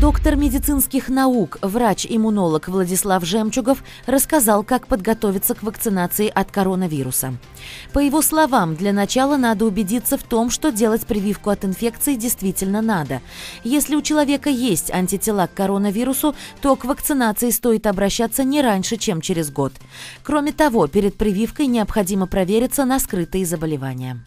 Доктор медицинских наук, врач-иммунолог Владислав Жемчугов рассказал, как подготовиться к вакцинации от коронавируса. По его словам, для начала надо убедиться в том, что делать прививку от инфекции действительно надо. Если у человека есть антитела к коронавирусу, то к вакцинации стоит обращаться не раньше, чем через год. Кроме того, перед прививкой необходимо провериться на скрытые заболевания.